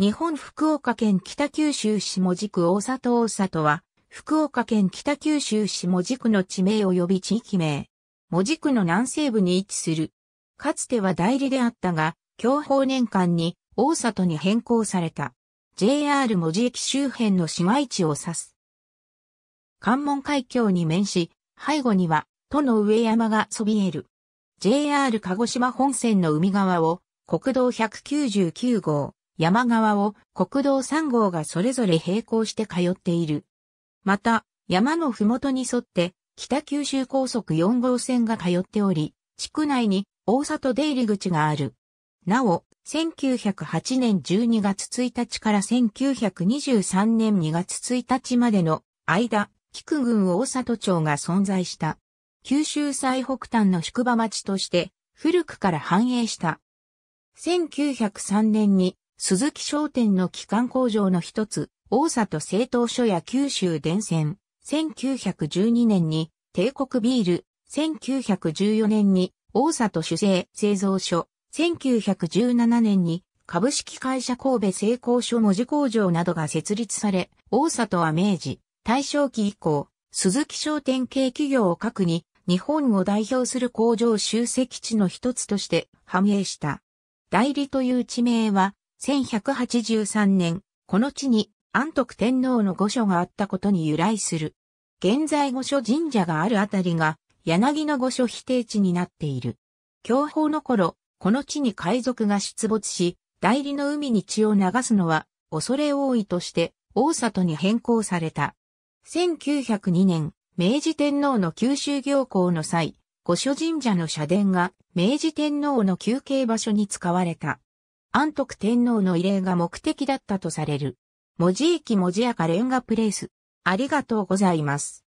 日本福岡県北九州市門司区大里大里は、福岡県北九州市門司区の地名及び地域名。門司区の南西部に位置する。かつては代理であったが、享保年間に大里に変更された。JR 門司駅周辺の市街地を指す。関門海峡に面し、背後には、都の上山がそびえる。JR 鹿児島本線の海側を、国道199号。山側を国道3号がそれぞれ並行して通っている。また、山のふもとに沿って北九州高速4号線が通っており、地区内に大里出入り口がある。なお、1908年12月1日から1923年2月1日までの間、菊郡大里町が存在した。九州最北端の宿場町として古くから繁栄した。1903年に鈴木商店の機関工場の一つ、大里製糖所や九州電線、1912年に帝国ビール、1914年に大里酒税製造所、1917年に株式会社神戸製鋼所文字工場などが設立され、大里は明治、大正期以降、鈴木商店系企業を核に、日本を代表する工場集積地の一つとして繁栄した。代理という地名は、1183年、この地に安徳天皇の御所があったことに由来する。現在御所神社があるあたりが、柳の御所否定地になっている。享保の頃、この地に海賊が出没し、代理の海に血を流すのは、恐れ多いとして、大里に変更された。1902年、明治天皇の九州行行の際、御所神社の社殿が明治天皇の休憩場所に使われた。安徳天皇の慰霊が目的だったとされる。文字駅文字かレンガプレイス。ありがとうございます。